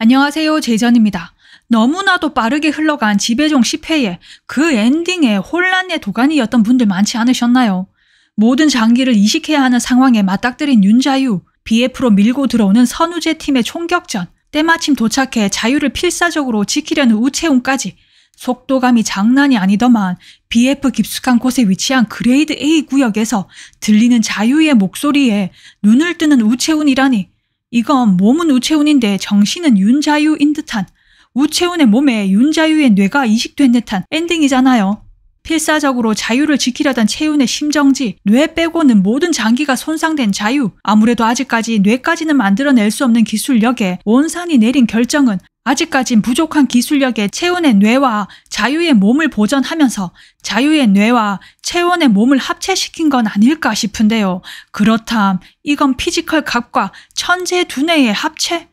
안녕하세요. 제전입니다. 너무나도 빠르게 흘러간 지배종 10회에 그 엔딩에 혼란의 도가니였던 분들 많지 않으셨나요? 모든 장기를 이식해야 하는 상황에 맞닥뜨린 윤자유, BF로 밀고 들어오는 선우재 팀의 총격전, 때마침 도착해 자유를 필사적으로 지키려는 우체웅까지 속도감이 장난이 아니더만 BF 깊숙한 곳에 위치한 그레이드 A 구역에서 들리는 자유의 목소리에 눈을 뜨는 우체훈이라니 이건 몸은 우체운인데 정신은 윤자유인 듯한 우체운의 몸에 윤자유의 뇌가 이식된 듯한 엔딩이잖아요. 필사적으로 자유를 지키려던 채윤의 심정지, 뇌 빼고는 모든 장기가 손상된 자유, 아무래도 아직까지 뇌까지는 만들어낼 수 없는 기술력에 원산이 내린 결정은 아직까진 부족한 기술력에 체온의 뇌와 자유의 몸을 보전하면서 자유의 뇌와 체온의 몸을 합체시킨 건 아닐까 싶은데요. 그렇담 이건 피지컬 각과 천재 두뇌의 합체?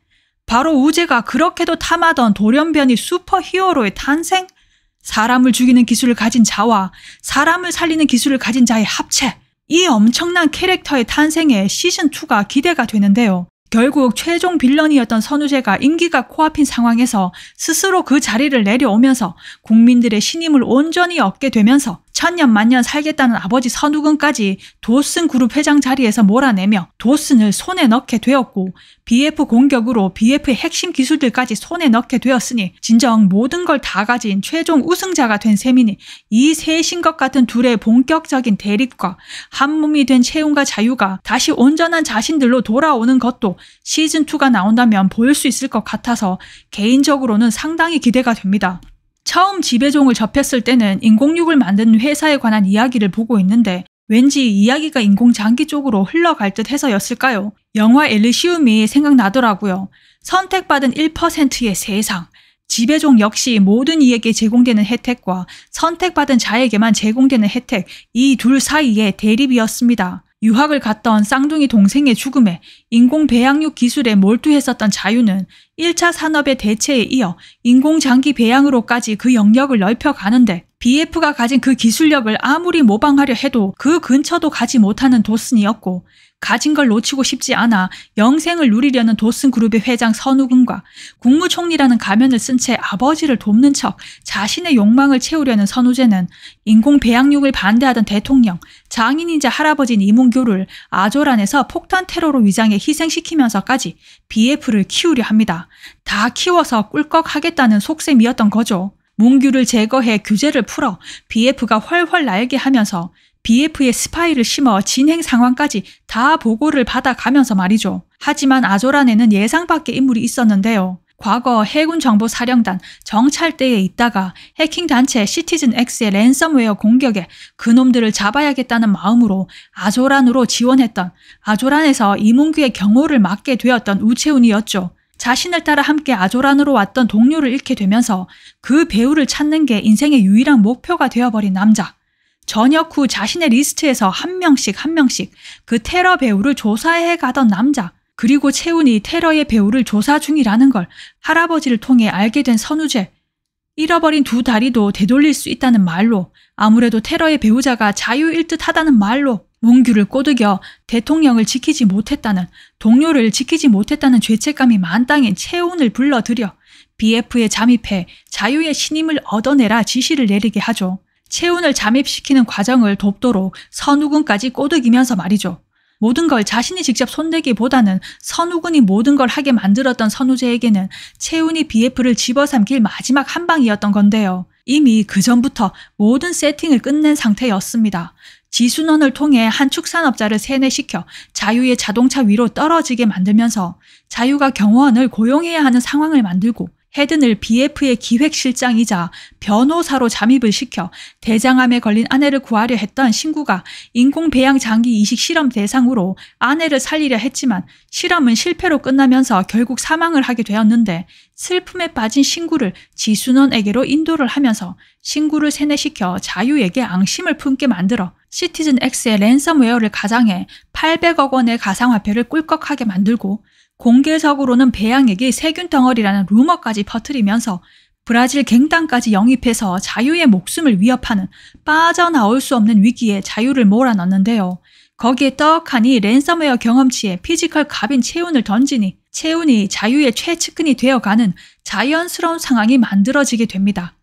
바로 우제가 그렇게도 탐하던 돌연변이 슈퍼 히어로의 탄생? 사람을 죽이는 기술을 가진 자와 사람을 살리는 기술을 가진 자의 합체. 이 엄청난 캐릭터의 탄생에 시즌2가 기대가 되는데요. 결국 최종 빌런이었던 선우제가 임기가 코앞인 상황에서 스스로 그 자리를 내려오면서 국민들의 신임을 온전히 얻게 되면서 천년 만년 살겠다는 아버지 선우근까지 도슨 그룹 회장 자리에서 몰아내며 도슨을 손에 넣게 되었고 BF 공격으로 BF의 핵심 기술들까지 손에 넣게 되었으니 진정 모든 걸 다 가진 최종 우승자가 된 셈이니 이 셋인 것 같은 둘의 본격적인 대립과 한몸이 된 채용과 자유가 다시 온전한 자신들로 돌아오는 것도 시즌2가 나온다면 보일 수 있을 것 같아서 개인적으로는 상당히 기대가 됩니다. 처음 지배종을 접했을 때는 인공육을 만든 회사에 관한 이야기를 보고 있는데 왠지 이야기가 인공장기 쪽으로 흘러갈 듯 해서였을까요? 영화 엘리시움이 생각나더라고요. 선택받은 1%의 세상. 지배종 역시 모든 이에게 제공되는 혜택과 선택받은 자에게만 제공되는 혜택, 이 둘 사이의 대립이었습니다. 유학을 갔던 쌍둥이 동생의 죽음에 인공배양육 기술에 몰두했었던 자유는 1차 산업의 대체에 이어 인공장기 배양으로까지 그 영역을 넓혀가는데 BF가 가진 그 기술력을 아무리 모방하려 해도 그 근처도 가지 못하는 도슨이었고 가진 걸 놓치고 싶지 않아 영생을 누리려는 도슨 그룹의 회장 선우근과 국무총리라는 가면을 쓴 채 아버지를 돕는 척 자신의 욕망을 채우려는 선우재는 인공 배양육을 반대하던 대통령, 장인이자 할아버지인 이문교를 아조란에서 폭탄 테러로 위장해 희생시키면서까지 BF를 키우려 합니다. 다 키워서 꿀꺽하겠다는 속셈이었던 거죠. 문규를 제거해 규제를 풀어 BF가 훨훨 날게 하면서 BF의 스파이를 심어 진행 상황까지 다 보고를 받아가면서 말이죠. 하지만 아조란에는 예상 밖의 인물이 있었는데요. 과거 해군 정보 사령단 정찰대에 있다가 해킹 단체 시티즌 X의 랜섬웨어 공격에 그놈들을 잡아야겠다는 마음으로 아조란으로 지원했던 아조란에서 이문규의 경호를 맡게 되었던 우채훈이었죠. 자신을 따라 함께 아조란으로 왔던 동료를 잃게 되면서 그 배우를 찾는 게 인생의 유일한 목표가 되어버린 남자. 전역 후 자신의 리스트에서 한 명씩 한 명씩 그 테러 배우를 조사해 가던 남자, 그리고 채운이 테러의 배우를 조사 중이라는 걸 할아버지를 통해 알게 된 선우재. 잃어버린 두 다리도 되돌릴 수 있다는 말로 아무래도 테러의 배우자가 자유일 듯 하다는 말로 몽규를 꼬드겨 대통령을 지키지 못했다는 동료를 지키지 못했다는 죄책감이 만땅인 채운을 불러들여 BF에 잠입해 자유의 신임을 얻어내라 지시를 내리게 하죠. 체온을 잠입시키는 과정을 돕도록 선우군까지 꼬드기면서 말이죠. 모든 걸 자신이 직접 손대기보다는 선우군이 모든 걸 하게 만들었던 선우제에게는 체온이 BF를 집어삼길 마지막 한 방이었던 건데요. 이미 그 전부터 모든 세팅을 끝낸 상태였습니다. 지순원을 통해 한 축산업자를 세뇌시켜 자유의 자동차 위로 떨어지게 만들면서 자유가 경호원을 고용해야 하는 상황을 만들고 헤든을 BF의 기획실장이자 변호사로 잠입을 시켜 대장암에 걸린 아내를 구하려 했던 신구가 인공배양 장기 이식 실험 대상으로 아내를 살리려 했지만 실험은 실패로 끝나면서 결국 사망을 하게 되었는데 슬픔에 빠진 신구를 지순원에게로 인도를 하면서 신구를 세뇌시켜 자유에게 앙심을 품게 만들어 시티즌 X의 랜섬웨어를 가장해 800억 원의 가상화폐를 꿀꺽하게 만들고 공개적으로는 배양액이 세균 덩어리라는 루머까지 퍼뜨리면서 브라질 갱단까지 영입해서 자유의 목숨을 위협하는 빠져나올 수 없는 위기에 자유를 몰아넣는데요. 거기에 떡하니 랜섬웨어 경험치에 피지컬 갑인 채운을 던지니 채운이 자유의 최측근이 되어가는 자연스러운 상황이 만들어지게 됩니다.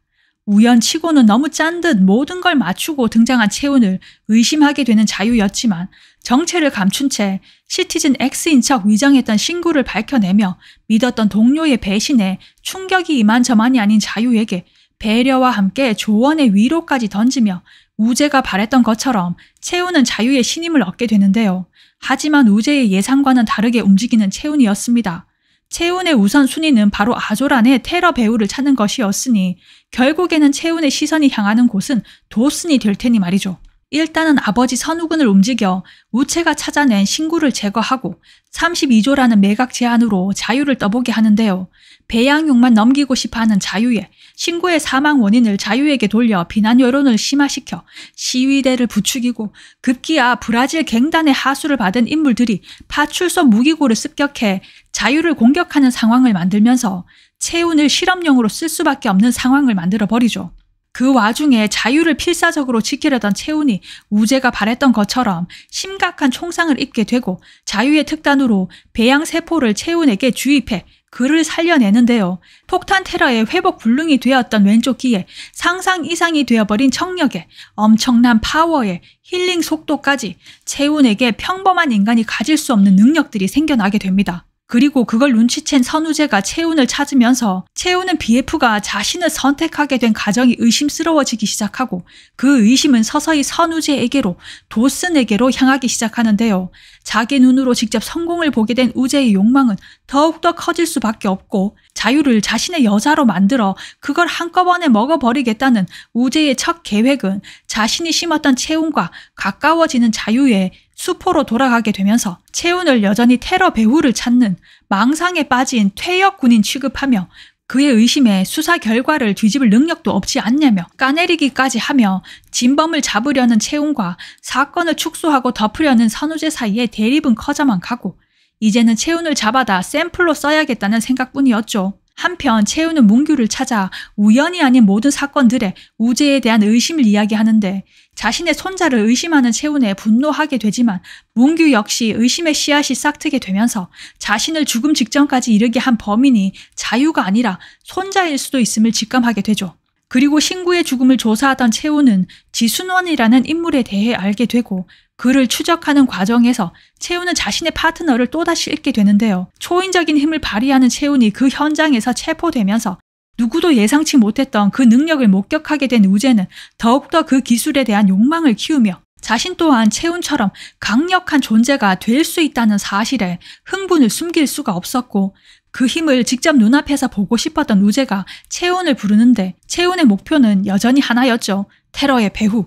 우연치고는 너무 짠 듯 모든 걸 맞추고 등장한 채운을 의심하게 되는 자유였지만 정체를 감춘 채 시티즌 X인 척 위장했던 신구를 밝혀내며 믿었던 동료의 배신에 충격이 이만저만이 아닌 자유에게 배려와 함께 조언의 위로까지 던지며 우재가 바랬던 것처럼 채우은 자유의 신임을 얻게 되는데요. 하지만 우재의 예상과는 다르게 움직이는 채운이었습니다. 채운의 우선순위는 바로 아조란의 테러 배우를 찾는 것이었으니 결국에는 채운의 시선이 향하는 곳은 도슨이 될 테니 말이죠. 일단은 아버지 선우근을 움직여 우체가 찾아낸 신구를 제거하고 32조라는 매각 제한으로 자유를 떠보게 하는데요. 배양육만 넘기고 싶어하는 자유에 신구의 사망 원인을 자유에게 돌려 비난 여론을 심화시켜 시위대를 부추기고 급기야 브라질 갱단의 하수를 받은 인물들이 파출소 무기고를 습격해 자유를 공격하는 상황을 만들면서 체운을 실험용으로 쓸 수밖에 없는 상황을 만들어버리죠. 그 와중에 자유를 필사적으로 지키려던 채운이 우제가 바랬던 것처럼 심각한 총상을 입게 되고 자유의 특단으로 배양세포를 채운에게 주입해 그를 살려내는데요. 폭탄 테러의 회복 불능이 되었던 왼쪽 귀에 상상 이상이 되어버린 청력에 엄청난 파워에 힐링 속도까지 채운에게 평범한 인간이 가질 수 없는 능력들이 생겨나게 됩니다. 그리고 그걸 눈치챈 선우재가 채훈을 찾으면서 채훈은 BF가 자신을 선택하게 된 가정이 의심스러워지기 시작하고 그 의심은 서서히 선우재에게로 도슨에게로 향하기 시작하는데요. 자기 눈으로 직접 성공을 보게 된 우재의 욕망은 더욱더 커질 수밖에 없고 자유를 자신의 여자로 만들어 그걸 한꺼번에 먹어버리겠다는 우재의 첫 계획은 자신이 심었던 채훈과 가까워지는 자유에 수포로 돌아가게 되면서 채운을 여전히 테러 배후를 찾는 망상에 빠진 퇴역군인 취급하며 그의 의심에 수사 결과를 뒤집을 능력도 없지 않냐며 까내리기까지 하며 진범을 잡으려는 채운과 사건을 축소하고 덮으려는 선우재 사이에 대립은 커져만 가고 이제는 채운을 잡아다 샘플로 써야겠다는 생각뿐이었죠. 한편 채우는 문규를 찾아 우연이 아닌 모든 사건들의 우재에 대한 의심을 이야기하는데 자신의 손자를 의심하는 채운에 분노하게 되지만 문규 역시 의심의 씨앗이 싹트게 되면서 자신을 죽음 직전까지 이르게 한 범인이 자유가 아니라 손자일 수도 있음을 직감하게 되죠. 그리고 신구의 죽음을 조사하던 채우은 지순원이라는 인물에 대해 알게 되고 그를 추적하는 과정에서 채우은 자신의 파트너를 또다시 잃게 되는데요. 초인적인 힘을 발휘하는 채운이 그 현장에서 체포되면서 누구도 예상치 못했던 그 능력을 목격하게 된우제는 더욱더 그 기술에 대한 욕망을 키우며 자신 또한 채운처럼 강력한 존재가 될 수 있다는 사실에 흥분을 숨길 수가 없었고 그 힘을 직접 눈앞에서 보고 싶었던 우제가 채운을 부르는데 채운의 목표는 여전히 하나였죠. 테러의 배후.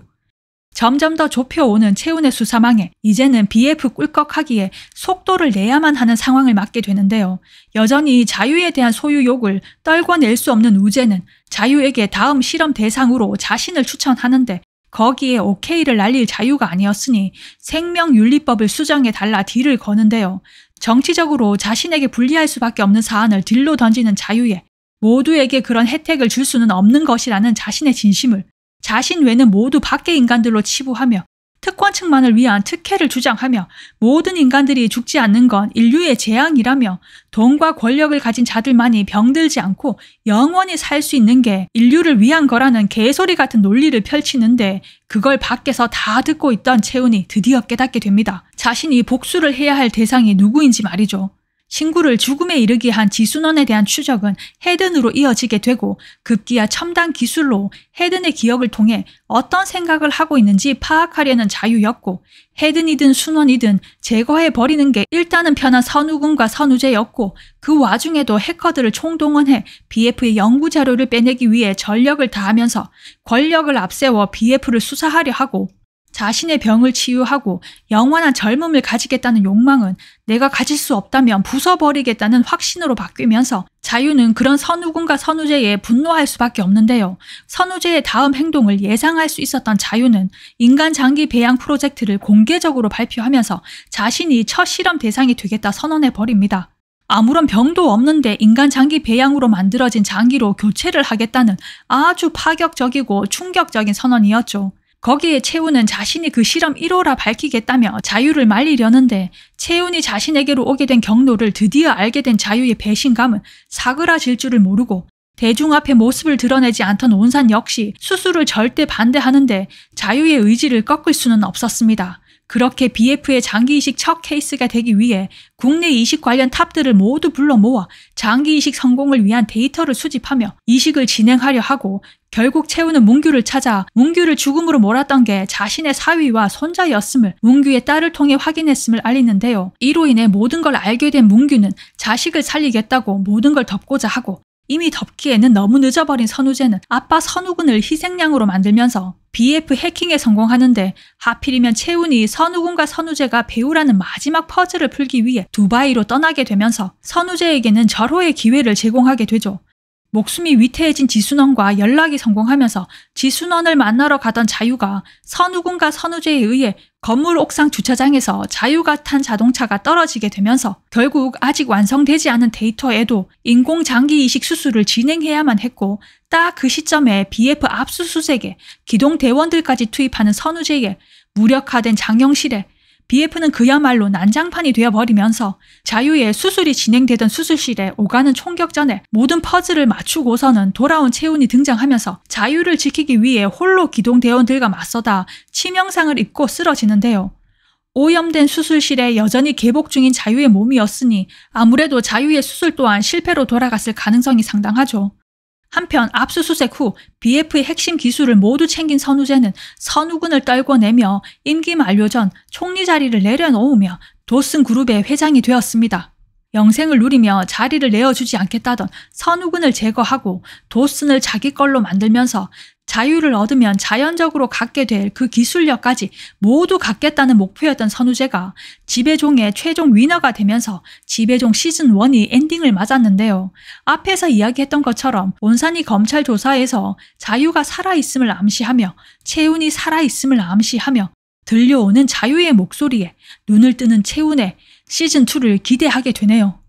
점점 더 좁혀오는 체온의 수사망에 이제는 BF 꿀꺽하기에 속도를 내야만 하는 상황을 맞게 되는데요. 여전히 자유에 대한 소유욕을 떨궈낼 수 없는 우제는 자유에게 다음 실험 대상으로 자신을 추천하는데 거기에 o k 를 날릴 자유가 아니었으니 생명윤리법을 수정해 달라 딜을 거는데요. 정치적으로 자신에게 불리할 수밖에 없는 사안을 딜로 던지는 자유에 모두에게 그런 혜택을 줄 수는 없는 것이라는 자신의 진심을 자신 외는 모두 밖의 인간들로 치부하며 특권층만을 위한 특혜를 주장하며 모든 인간들이 죽지 않는 건 인류의 재앙이라며 돈과 권력을 가진 자들만이 병들지 않고 영원히 살 수 있는 게 인류를 위한 거라는 개소리 같은 논리를 펼치는데 그걸 밖에서 다 듣고 있던 채운이 드디어 깨닫게 됩니다. 자신이 복수를 해야 할 대상이 누구인지 말이죠. 친구를 죽음에 이르게 한 지순원에 대한 추적은 헤든으로 이어지게 되고 급기야 첨단 기술로 헤든의 기억을 통해 어떤 생각을 하고 있는지 파악하려는 자유였고 헤든이든 순원이든 제거해버리는 게 일단은 편한 선우군과 선우제였고 그 와중에도 해커들을 총동원해 BF의 연구 자료를 빼내기 위해 전력을 다하면서 권력을 앞세워 BF를 수사하려 하고 자신의 병을 치유하고 영원한 젊음을 가지겠다는 욕망은 내가 가질 수 없다면 부숴버리겠다는 확신으로 바뀌면서 자유는 그런 선우군과 선우제에 분노할 수밖에 없는데요. 선우제의 다음 행동을 예상할 수 있었던 자유는 인간 장기 배양 프로젝트를 공개적으로 발표하면서 자신이 첫 실험 대상이 되겠다 선언해버립니다. 아무런 병도 없는데 인간 장기 배양으로 만들어진 장기로 교체를 하겠다는 아주 파격적이고 충격적인 선언이었죠. 거기에 채우는 자신이 그 실험 1호라 밝히겠다며 자유를 말리려는데 채운이 자신에게로 오게 된 경로를 드디어 알게 된 자유의 배신감은 사그라질 줄을 모르고 대중 앞에 모습을 드러내지 않던 온산 역시 수술을 절대 반대하는데 자유의 의지를 꺾을 수는 없었습니다. 그렇게 BF의 장기이식 첫 케이스가 되기 위해 국내 이식 관련 탑들을 모두 불러 모아 장기이식 성공을 위한 데이터를 수집하며 이식을 진행하려 하고 결국 채우는 문규를 찾아 문규를 죽음으로 몰았던 게 자신의 사위와 손자였음을 문규의 딸을 통해 확인했음을 알리는데요. 이로 인해 모든 걸 알게 된문규는 자식을 살리겠다고 모든 걸 덮고자 하고 이미 덮기에는 너무 늦어버린 선우제는 아빠 선우군을 희생양으로 만들면서 BF 해킹에 성공하는데 하필이면 채운이 선우군과 선우제가 배우라는 마지막 퍼즐을 풀기 위해 두바이로 떠나게 되면서 선우제에게는 절호의 기회를 제공하게 되죠. 목숨이 위태해진 지순원과 연락이 성공하면서 지순원을 만나러 가던 자유가 선우군과 선우제에 의해 건물 옥상 주차장에서 자유가 탄 자동차가 떨어지게 되면서 결국 아직 완성되지 않은 데이터에도 인공장기 이식 수술을 진행해야만 했고 딱 그 시점에 BF 압수수색에 기동대원들까지 투입하는 선우제에 무력화된 장영실에 BF는 그야말로 난장판이 되어버리면서 자유의 수술이 진행되던 수술실에 오가는 총격전에 모든 퍼즐을 맞추고서는 돌아온 채운이 등장하면서 자유를 지키기 위해 홀로 기동 대원들과 맞서다 치명상을 입고 쓰러지는데요. 오염된 수술실에 여전히 개복 중인 자유의 몸이었으니 아무래도 자유의 수술 또한 실패로 돌아갔을 가능성이 상당하죠. 한편 압수수색 후 BF의 핵심 기술을 모두 챙긴 선우재는 선우군을 떨궈내며 임기 만료 전 총리 자리를 내려놓으며 도슨 그룹의 회장이 되었습니다. 영생을 누리며 자리를 내어주지 않겠다던 선우군을 제거하고 도슨을 자기 걸로 만들면서 자유를 얻으면 자연적으로 갖게 될 그 기술력까지 모두 갖겠다는 목표였던 선우제가 지배종의 최종 위너가 되면서 지배종 시즌1이 엔딩을 맞았는데요. 앞에서 이야기했던 것처럼 온산이 검찰 조사에서 자유가 살아있음을 암시하며 채운이 살아있음을 암시하며 들려오는 자유의 목소리에 눈을 뜨는 채운의 시즌2를 기대하게 되네요.